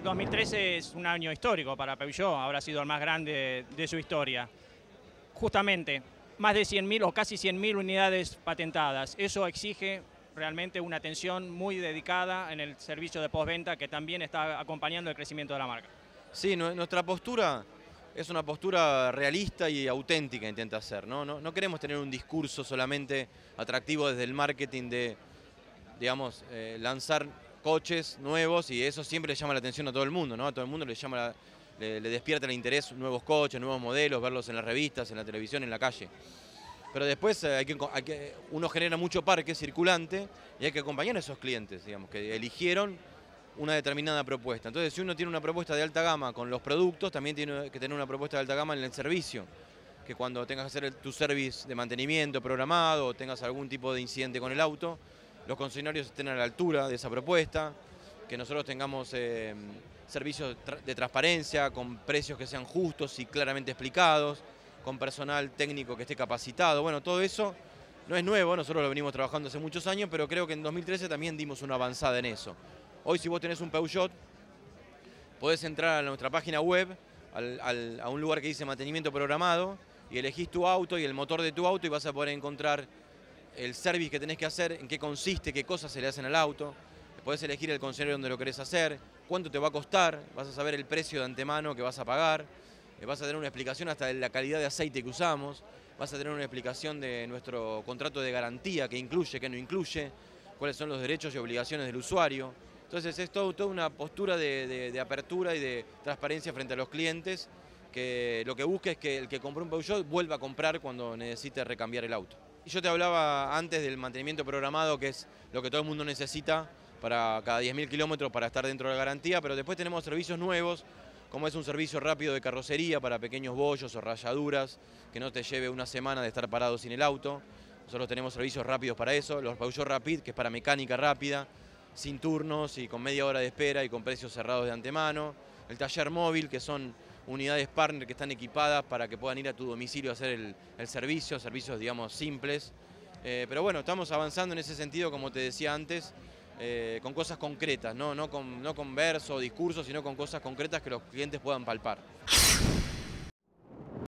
El 2013 es un año histórico para Peugeot, habrá sido el más grande de su historia. Justamente, más de 100.000 o casi 100.000 unidades patentadas. Eso exige realmente una atención muy dedicada en el servicio de postventa que también está acompañando el crecimiento de la marca. Sí, nuestra postura es una postura realista y auténtica intenta ser, ¿no? queremos tener un discurso solamente atractivo desde el marketing de, digamos, eh, lanzar coches nuevos y eso siempre le llama la atención a todo el mundo, ¿no? A todo el mundo le llama le, despierta el interés nuevos coches, nuevos modelos, verlos en las revistas, en la televisión, en la calle. Pero después eh, hay uno genera mucho parque circulante y hay que acompañar a esos clientes, digamos, que eligieron una determinada propuesta. Entonces, si uno tiene una propuesta de alta gama con los productos, también tiene que tener una propuesta de alta gama en el servicio. Que cuando tengas que hacer tu service de mantenimiento programado o tengas algún tipo de incidente con el auto, los concesionarios estén a la altura de esa propuesta, que nosotros tengamos eh, servicios de transparencia, con precios que sean justos y claramente explicados, con personal técnico que esté capacitado. Bueno, todo eso no es nuevo, nosotros lo venimos trabajando hace muchos años, pero creo que en 2013 también dimos una avanzada en eso. Hoy si vos tenés un Peugeot, podés entrar a nuestra página web, a un lugar que dice mantenimiento programado, y elegís tu auto y el motor de tu auto y vas a poder encontrar el service que tenés que hacer, en qué consiste, qué cosas se le hacen al auto. Podés elegir el concesionario donde lo querés hacer, cuánto te va a costar, vas a saber el precio de antemano que vas a pagar, eh, vas a tener una explicación hasta de la calidad de aceite que usamos, vas a tener una explicación de nuestro contrato de garantía, que incluye, que no incluye, cuáles son los derechos y obligaciones del usuario. Entonces es todo, toda una postura de apertura y de transparencia frente a los clientes que lo que busque es que el que compró un Peugeot vuelva a comprar cuando necesite recambiar el auto. Y yo te hablaba antes del mantenimiento programado, que es lo que todo el mundo necesita para cada 10.000 kilómetros para estar dentro de la garantía, pero después tenemos servicios nuevos, como es un servicio rápido de carrocería para pequeños bollos o rayaduras, que no te lleve una semana de estar parado sin el auto. Nosotros tenemos servicios rápidos para eso, los Peugeot Rapid, que es para mecánica rápida, sin turnos y con media hora de espera y con precios cerrados de antemano. El taller móvil, que son unidades partner que están equipadas para que puedan ir a tu domicilio a hacer el, servicio, servicios digamos simples. Eh, pero bueno, estamos avanzando en ese sentido, como te decía antes, eh, con cosas concretas, ¿no? con, no con verso o discursos, sino con cosas concretas que los clientes puedan palpar.